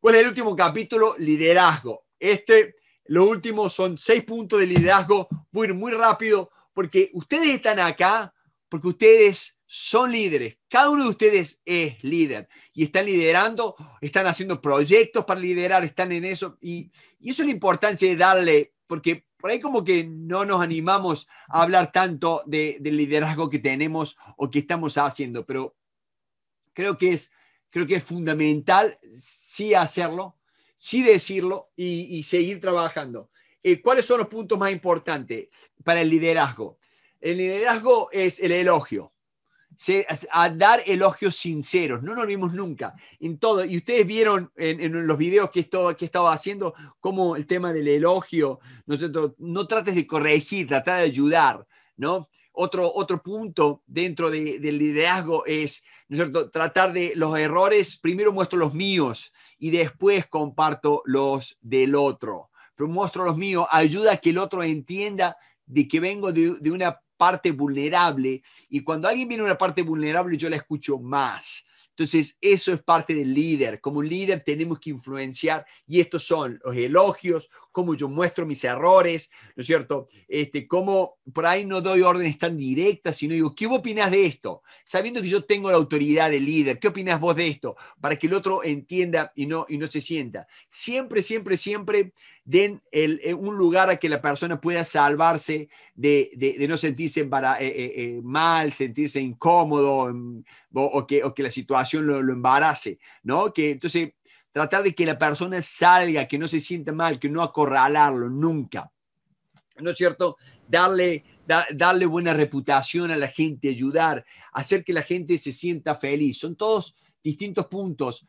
¿cuál es el último capítulo? Liderazgo. Este, lo último son seis puntos de liderazgo. Voy muy rápido porque ustedes están acá porque ustedes son líderes. Cada uno de ustedes es líder y están liderando, están haciendo proyectos para liderar, están en eso. Y, y eso es la importancia de darle, porque por ahí como que no nos animamos a hablar tanto de, del liderazgo que tenemos o que estamos haciendo, pero creo que es, creo que es fundamental sí hacerlo, sí decirlo y, y seguir trabajando. Eh, ¿cuáles son los puntos más importantes para el liderazgo? El liderazgo es el elogio, a dar elogios sinceros, no nos olvidemos nunca. En todo, y ustedes vieron en, los videos que, esto, que estaba haciendo como el tema del elogio, nosotros, no trates de corregir, trata de ayudar, ¿no? Otro, otro, punto dentro del liderazgo es tratar de los errores, primero muestro los míos y después comparto los del otro pero muestro los míos, ayuda a que el otro entienda de que vengo de, una parte vulnerable y cuando alguien viene de una parte vulnerable yo la escucho más. Entonces, eso es parte del líder. Como un líder tenemos que influenciar y estos son los elogios, cómo yo muestro mis errores, ¿no es cierto? Este, cómo por ahí no doy órdenes tan directas, sino digo, ¿qué opinas de esto? Sabiendo que yo tengo la autoridad de líder, ¿qué opinas vos de esto? Para que el otro entienda y no, y no se sienta. Siempre, siempre, siempre den eh, un lugar a que la persona pueda salvarse de, no sentirse eh, eh, mal, sentirse incómodo em, o, que, la situación lo, lo, embarace, ¿no? Que entonces tratar de que la persona salga, que no se sienta mal, que no acorralarlo nunca, ¿no es cierto? Darle, darle buena reputación a la gente, ayudar, hacer que la gente se sienta feliz. Son todos distintos puntos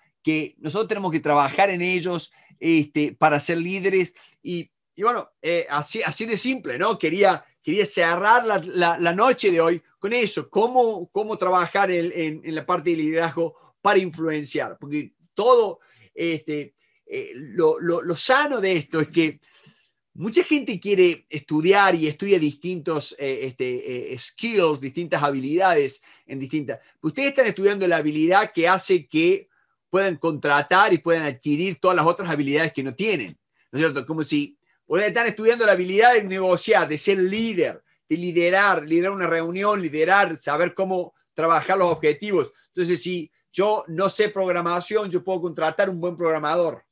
nosotros tenemos que trabajar en ellos este, para ser líderes. Y, bueno, eh, así, así de simple, ¿no? Quería, quería cerrar la, noche de hoy con eso, cómo, cómo trabajar en, la parte de liderazgo para influenciar, porque todo este, eh, lo, sano de esto es que mucha gente quiere estudiar y estudia distintos eh, este, skills, distintas habilidades en distintas. Ustedes están estudiando la habilidad que hace que Pueden contratar y pueden adquirir todas las otras habilidades que no tienen. ¿No es cierto? Como si pueden estar estudiando la habilidad de negociar, de ser líder, de liderar, liderar una reunión, liderar, saber cómo trabajar los objetivos. Entonces, si yo no sé programación, yo puedo contratar un buen programador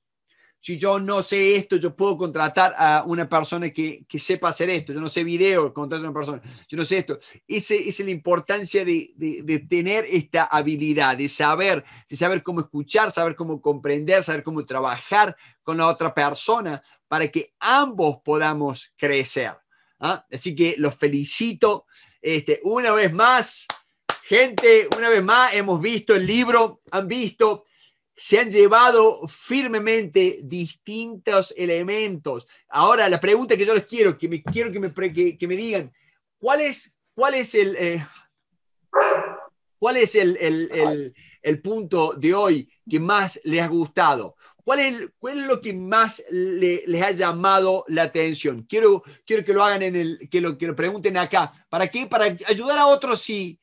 si yo no sé esto, yo puedo contratar a una persona que, sepa hacer esto, yo no sé video, contrato a una persona, yo no sé esto. Esa es la importancia de, tener esta habilidad, de saber, de saber cómo escuchar, saber cómo comprender, saber cómo trabajar con la otra persona para que ambos podamos crecer. ¿ah? Así que los felicito este, una vez más. Gente, una vez más hemos visto el libro, han visto se han llevado firmemente distintos elementos. Ahora, la pregunta que yo les quiero, que me, quiero que me, me digan, ¿cuál es, cuál es el... Eh, ¿Cuál es el, punto de hoy que más les ha gustado? ¿Cuál es, lo que más les ha llamado la atención? Quiero, quiero que lo hagan en el, que lo, que pregunten acá. ¿Para qué? Para ayudar a otros si,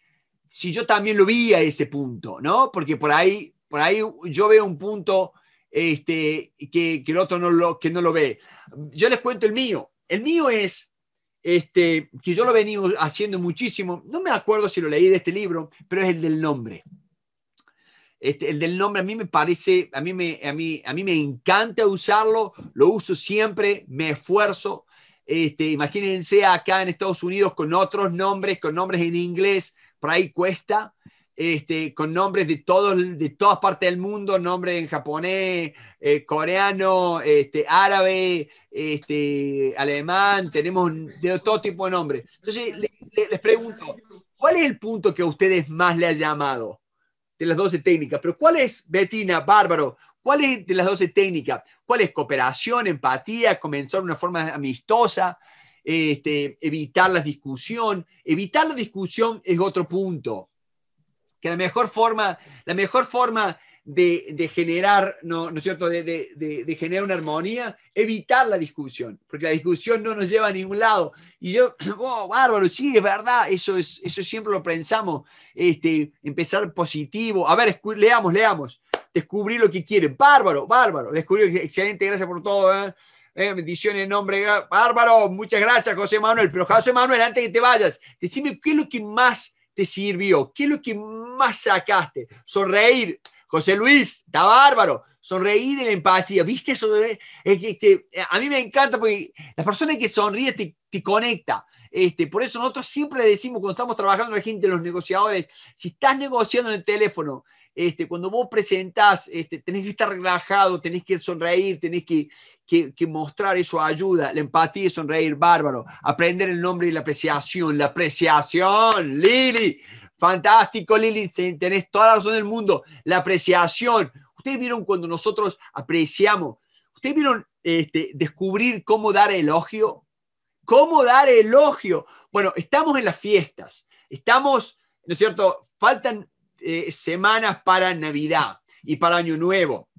si yo también lo vi a ese punto, ¿no? Porque por ahí por ahí yo veo un punto este, que, el otro no lo, que no lo ve. Yo les cuento el mío. El mío es este, que yo lo he venido haciendo muchísimo. No me acuerdo si lo leí de este libro, pero es el del nombre. Este, el del nombre a mí me parece, a mí me, a mí, me encanta usarlo, lo uso siempre, me esfuerzo. imagínense acá en Estados Unidos con otros nombres, con nombres en inglés, por ahí cuesta, este, con nombres de, todos, de todas partes del mundo, nombres en japonés, eh, coreano, este, árabe, este, alemán, tenemos de todo tipo de nombres. Entonces, les pregunto, ¿cuál es el punto que a ustedes más le ha llamado de las 12 técnicas? Pero ¿cuál es, Betina, Bárbaro, cuál es de las 12 técnicas? ¿Cuál es cooperación, empatía, comenzar de una forma amistosa? Este, evitar la discusión. Evitar la discusión es otro punto que la mejor forma, la mejor forma de, generar, ¿no, ¿no, es cierto?, de, generar una armonía, evitar la discusión, porque la discusión no nos lleva a ningún lado. Y yo, oh, bárbaro, sí, es verdad, eso, es, eso siempre lo pensamos, este, empezar positivo, a ver, leamos, leamos, descubrir lo que quiere, bárbaro, bárbaro, descubrir, excelente, gracias por todo, ¿eh? Eh, bendiciones en nombre, bárbaro, muchas gracias José Manuel, pero José Manuel, antes que te vayas, decime qué es lo que más te sirvió? ¿Qué es lo que más sacaste? Sonreír. José Luis, está bárbaro. Sonreír en empatía. ¿Viste eso? Este, a mí me encanta porque las personas que sonríe te, te conecta. Este, por eso nosotros siempre decimos cuando estamos trabajando con la gente, los negociadores, si estás negociando en el teléfono, este, cuando vos presentás, este, tenés que estar relajado, tenés que sonreír, tenés que, mostrar eso ayuda, la empatía, sonreír, bárbaro, aprender el nombre y la apreciación, la apreciación, Lili, fantástico Lili, tenés toda la razón del mundo, la apreciación. Ustedes vieron cuando nosotros apreciamos, ustedes vieron este, descubrir cómo dar elogio, ¿Cómo dar elogio? Bueno, estamos en las fiestas, estamos, ¿no es cierto? Faltan eh, semanas para Navidad y para Año Nuevo.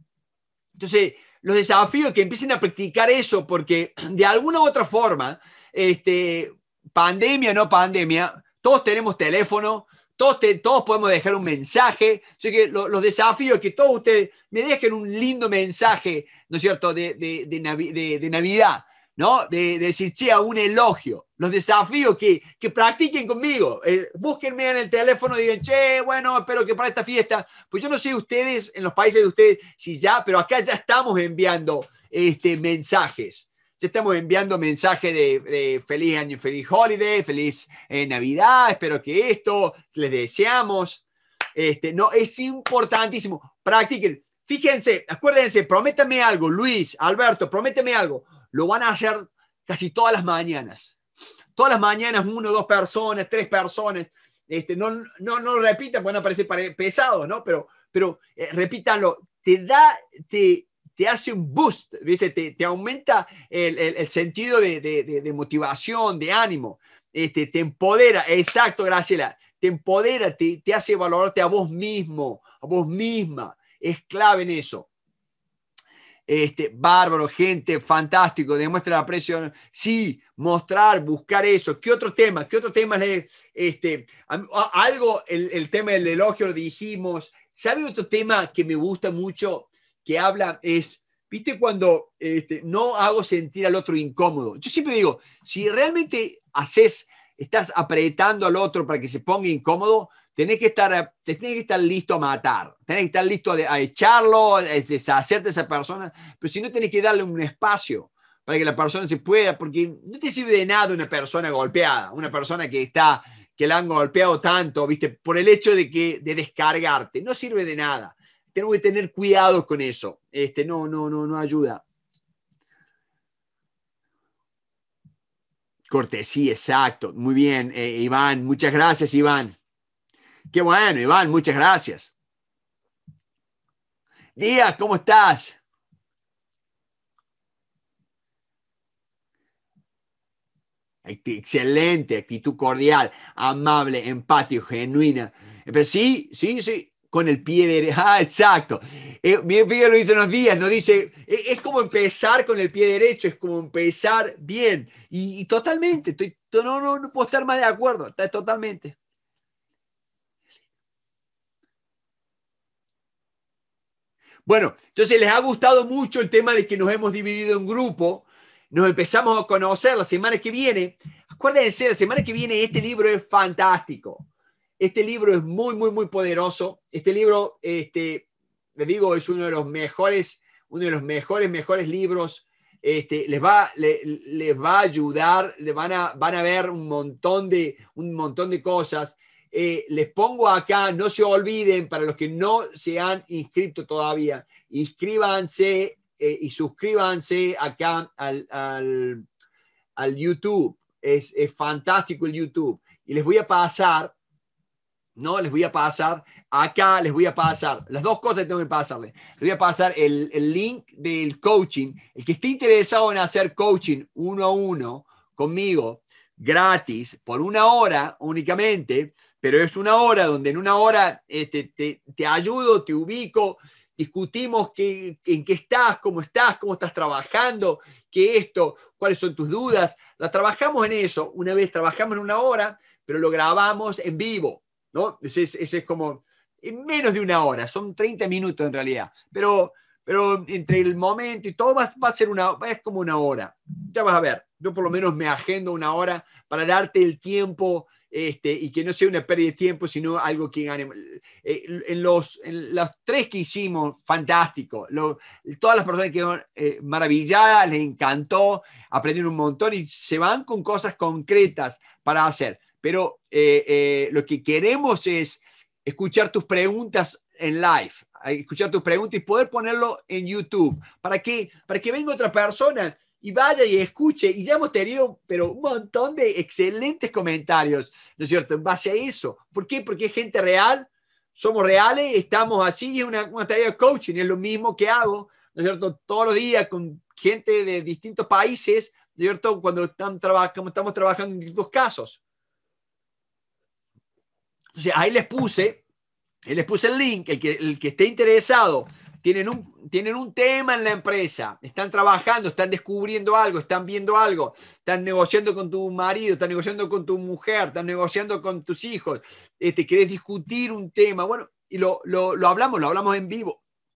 Entonces, los desafíos que empiecen a practicar eso, porque de alguna u otra forma, este, pandemia, no pandemia, todos tenemos teléfono, todos, todos podemos dejar un mensaje. Así que los desafíos que todos ustedes me dejen un lindo mensaje, ¿no es cierto?, de, de, de Navidad ¿no? De, decir, che, un elogio. Los desafíos que, que practiquen conmigo. Eh, búsquenme en el teléfono y digan, che, bueno, espero que para esta fiesta. Pues yo no sé ustedes, en los países de ustedes, si ya, pero acá ya estamos enviando este, mensajes. Ya estamos enviando mensajes de, de feliz año, feliz holiday, feliz eh, Navidad, espero que esto, les deseamos. Este, no, es importantísimo. Practiquen. Fíjense, acuérdense, prométame algo, Luis, Alberto, prométeme algo lo van a hacer casi todas las mañanas. Todas las mañanas, uno, dos personas, tres personas. Este, no, no, no lo repitan, pueden aparecer pesado, ¿no? Pero, pero eh, repítanlo. Te da, te, te hace un boost, ¿viste? Te, aumenta el, sentido de, motivación, de ánimo, este, te empodera, exacto, Graciela, te empodera, te, te, hace valorarte a vos mismo, a vos misma, es clave en eso este, bárbaro, gente, fantástico, demuestra la presión. Sí, mostrar, buscar eso. ¿Qué otro tema? ¿Qué otro tema es este, algo, el, tema del elogio lo dijimos. ¿Sabe otro tema que me gusta mucho que habla? Es, viste, cuando este, no hago sentir al otro incómodo. Yo siempre digo, si realmente haces, estás apretando al otro para que se ponga incómodo, tenés que estar, que estar listo a matar, tenés que estar listo a, echarlo, a deshacerte a esa persona, pero si no tenés que darle un espacio para que la persona se pueda, porque no te sirve de nada una persona golpeada, una persona que está que la han golpeado tanto, ¿viste? Por el hecho de que de descargarte, no sirve de nada. Tenemos que tener cuidado con eso. Este no no no no ayuda. Cortesía, exacto. Muy bien, eh, Iván. Muchas gracias, Iván. Qué bueno, Iván, muchas gracias. Díaz, ¿cómo estás? Excelente, actitud cordial, amable, empático, genuina. Eh, pero sí, sí, sí, con el pie derecho. Ah, exacto. Eh, miren, lo dice unos días, nos dice, eh, es como empezar con el pie derecho, es como empezar bien. Y, totalmente, estoy, no, no, no puedo estar más de acuerdo, totalmente. Bueno, entonces les ha gustado mucho el tema de que nos hemos dividido en grupo, nos empezamos a conocer la semana que viene. Acuérdense, la semana que viene este libro es fantástico. Este libro es muy, muy, muy poderoso. Este libro, este, les digo, es uno de los mejores, uno de los mejores, mejores libros. Este, les, va, les va a ayudar, le van, a, van a ver un montón, de, un montón de cosas. Eh, les pongo acá, no se olviden, para los que no se han inscrito todavía, inscríbanse eh, y suscríbanse acá al, YouTube. Es, fantástico el YouTube. Y les voy a pasar, ¿no? Les voy a pasar, acá les voy a pasar, las dos cosas que tengo que pasarles. Les voy a pasar el, el link del coaching. El que esté interesado en hacer coaching uno a uno conmigo, gratis, por una hora únicamente, pero es una hora donde en una hora este, te, ayudo, te ubico, discutimos qué, en qué estás, cómo estás, cómo estás trabajando, qué esto, cuáles son tus dudas. La trabajamos en eso. Una vez trabajamos en una hora, pero lo grabamos en vivo, ¿no? Ese es, como en menos de una hora, son 30 minutos en realidad, pero, pero entre el momento y todo va, va a ser una, es como una hora. Ya vas a ver, yo por lo menos me agendo una hora para darte el tiempo este, y que no sea una pérdida de tiempo, sino algo que gane. Eh, en, los, tres que hicimos, fantástico. todas las personas quedaron eh, maravilladas, les encantó, aprendieron un montón y se van con cosas concretas para hacer. Pero eh, lo que queremos es escuchar tus preguntas en live, escuchar tus preguntas y poder ponerlo en YouTube para que, para que venga otra persona y vaya y escuche. Y ya hemos tenido, pero un montón de excelentes comentarios, ¿no es cierto?, en base a eso. ¿Por qué? Porque es gente real, somos reales, estamos así y es una, tarea de coaching, es lo mismo que hago, ¿no es cierto?, todos los días con gente de distintos países, ¿no es cierto?, cuando están trabajando, estamos trabajando en distintos casos. Entonces, ahí les puse, les puse el link, el que, el que esté interesado tienen un, tienen un tema en la empresa, están trabajando, están descubriendo algo, están viendo algo, están negociando con tu marido, están negociando con tu mujer, están negociando con tus hijos, este, querés discutir un tema, bueno, y lo, lo hablamos, lo hablamos en vivo.